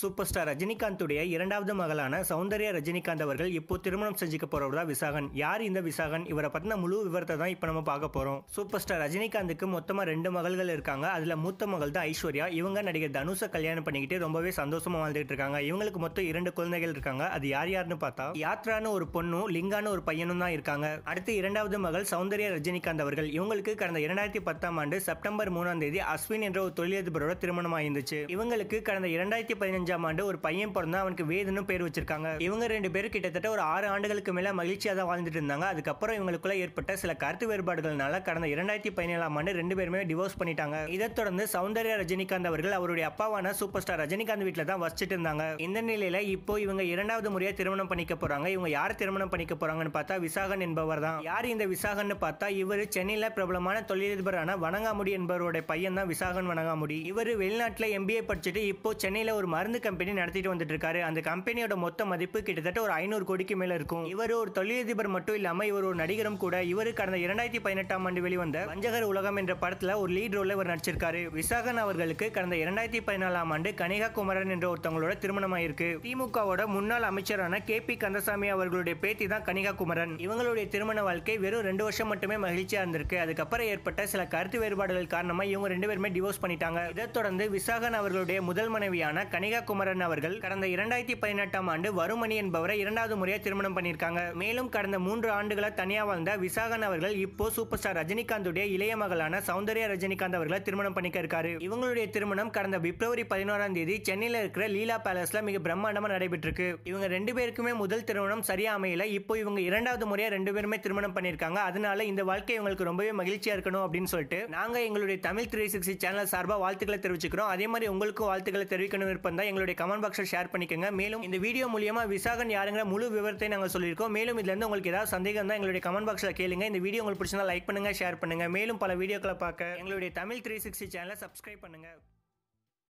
super star ரஜினிகாந்துடைய இரண்டாவது மகளான சௌந்தர்யா ரஜினிகாந்த் அவர்கள் இப்போ திருமணம் செஞ்சுக்க போறவர் தான் விசாகன் யார் இந்த விசாகன் இவரை பத்தின முழு விவரத்தை தான் இப்போ நம்ம பார்க்க போறோம் சூப்பர் ஸ்டார் ரஜினிகாந்துக்கு மொத்தமாக ரெண்டு மகள்கள் இருக்காங்க அதுல மூத்த மகள் தான் ஐஸ்வர்யா இவங்க நடிகர் தனுஷை கல்யாணம் பண்ணிக்கிட்டு ரொம்பவே சந்தோஷமா வாழ்ந்துட்டு இருக்காங்க இவங்களுக்கு மொத்தம் இரண்டு குழந்தைகள் இருக்காங்க அது யார் யாருன்னு பார்த்தா யாத்ரான்னு ஒரு பொண்ணும் லிங்கான்னு ஒரு பையனும் தான் இருக்காங்க அடுத்து இரண்டாவது மகள் சௌந்தர்யா ரஜினிகாந்த் அவர்கள் இவங்களுக்கு கடந்த இரண்டாயிரத்தி பத்தாம் ஆண்டு செப்டம்பர் மூணாம் தேதி அஸ்வின் என்ற ஒரு தொழிலதிபரோட திருமணம் ஆயிருந்துச்சு இவங்களுக்கு கடந்த இரண்டாயிரத்தி பதினஞ்சு அஞ்சாம் ஆண்டு ஒரு பையன் பிறந்தா அவனுக்கு வேதனும் பேர் வச்சிருக்காங்க இவங்க ரெண்டு பேரும் கிட்டத்தட்ட ஒரு ஆறு ஆண்டுகளுக்கு மேல மகிழ்ச்சியாக தான் வாழ்ந்துட்டு இருந்தாங்க அதுக்கப்புறம் இவங்களுக்குள்ள ஏற்பட்ட சில கருத்து வேறுபாடுகள்னால கடந்த இரண்டாயிரத்தி பதினேழாம் ஆண்டு ரெண்டு பேருமே டிவோர்ஸ் பண்ணிட்டாங்க இதை தொடர்ந்து சௌந்தர்யா ரஜினிகாந்த் அவர்கள் அவருடைய அப்பாவான சூப்பர் ஸ்டார் ரஜினிகாந்த் வீட்டில் தான் வசிச்சுட்டு இருந்தாங்க இந்த நிலையில இப்போ இவங்க இரண்டாவது முறையாக திருமணம் பண்ணிக்க போறாங்க இவங்க யார் திருமணம் பண்ணிக்க போறாங்கன்னு பார்த்தா விசாகன் என்பவர் தான் யார் இந்த விசாகன் பார்த்தா இவர் சென்னையில பிரபலமான தொழிலதிபரான வணங்காமுடி என்பவருடைய பையன் தான் விசாகன் வணங்காமுடி இவர் வெளிநாட்டில் எம்பிஏ படிச்சுட்டு இப்போ சென்னையில ஒரு மருந்து மருந்து கம்பெனி நடத்திட்டு வந்துட்டு இருக்காரு அந்த கம்பெனியோட மொத்த மதிப்பு கிட்டத்தட்ட ஒரு ஐநூறு கோடிக்கு மேல இருக்கும் இவர் ஒரு தொழிலதிபர் மட்டும் இல்லாம இவர் ஒரு நடிகரும் கூட இவர் கடந்த இரண்டாயிரத்தி பதினெட்டாம் ஆண்டு வெளிவந்த வஞ்சகர் உலகம் என்ற படத்துல ஒரு லீட் ரோல இவர் நடிச்சிருக்காரு விசாகன் அவர்களுக்கு கடந்த இரண்டாயிரத்தி பதினாலாம் ஆண்டு கனிகா குமரன் என்ற ஒருத்தவங்களோட திருமணம் ஆயிருக்கு திமுகவோட முன்னாள் அமைச்சரான கே பி கந்தசாமி அவர்களுடைய பேத்தி தான் கனிகா குமரன் இவங்களுடைய திருமண வாழ்க்கை வெறும் ரெண்டு வருஷம் மட்டுமே மகிழ்ச்சியா இருந்திருக்கு அதுக்கப்புறம் ஏற்பட்ட சில கருத்து வேறுபாடுகள் காரணமா இவங்க ரெண்டு பேருமே டிவோர்ஸ் பண்ணிட்டாங்க இதை தொடர்ந்து விசாகன் அவர்களுடைய முதல் மனைவியான கனிகா குமரன் அவர்கள் கடந்த இரண்டாயிரத்தி பதினெட்டாம் ஆண்டு வருமணி என்பவரை இரண்டாவது முறையாக திருமணம் பண்ணியிருக்காங்க மேலும் கடந்த மூன்று ஆண்டுகளாக தனியாக வாழ்ந்த விசாகன் அவர்கள் இப்போ சூப்பர் ஸ்டார் ரஜினிகாந்துடைய இளைய மகளான சௌந்தர்யா ரஜினிகாந்த் அவர்களை திருமணம் பண்ணிக்க இருக்காரு இவங்களுடைய திருமணம் கடந்த பிப்ரவரி பதினோராம் தேதி சென்னையில் இருக்கிற லீலா பேலஸ்ல மிக பிரம்மாண்டமாக நடைபெற்றிருக்கு இவங்க ரெண்டு பேருக்குமே முதல் திருமணம் சரியா அமையல இப்போ இவங்க இரண்டாவது முறையாக ரெண்டு பேருமே திருமணம் பண்ணியிருக்காங்க அதனால இந்த வாழ்க்கை இவங்களுக்கு ரொம்பவே மகிழ்ச்சியா இருக்கணும் அப்படின்னு சொல்லிட்டு நாங்கள் எங்களுடைய தமிழ் த்ரீ சிக்ஸ்டி சேனல் சார்பாக வாழ்த்துக்களை தெரிவிச்சுக்கிறோம் அதே மாதிரி உங்களுக்கும் வாழ்த்துக்களை தெரிவிக்கணும் இருப்பதா எங்களுடைய கமெண்ட் பாக்ஸில் ஷேர் பண்ணிக்கோங்க மேலும் இந்த வீடியோ மூலியமாக விசாகன் யாருங்கிற முழு விவரத்தை நாங்கள் சொல்லியிருக்கோம் மேலும் இதுலேருந்து உங்களுக்கு ஏதாவது சந்தேகம் தான் எங்களுடைய கமெண்ட் பாக்ஸில் கேளுங்க இந்த வீடியோ உங்களுக்கு பிடிச்சிருந்தா லைக் பண்ணுங்கள் ஷேர் பண்ணுங்கள் மேலும் பல வீடியோக்களை பார்க்க எங்களுடைய தமிழ் த்ரீ சிக்ஸ்டி சேனலை சப்ஸ்கிரைப் பண்ணுங்கள்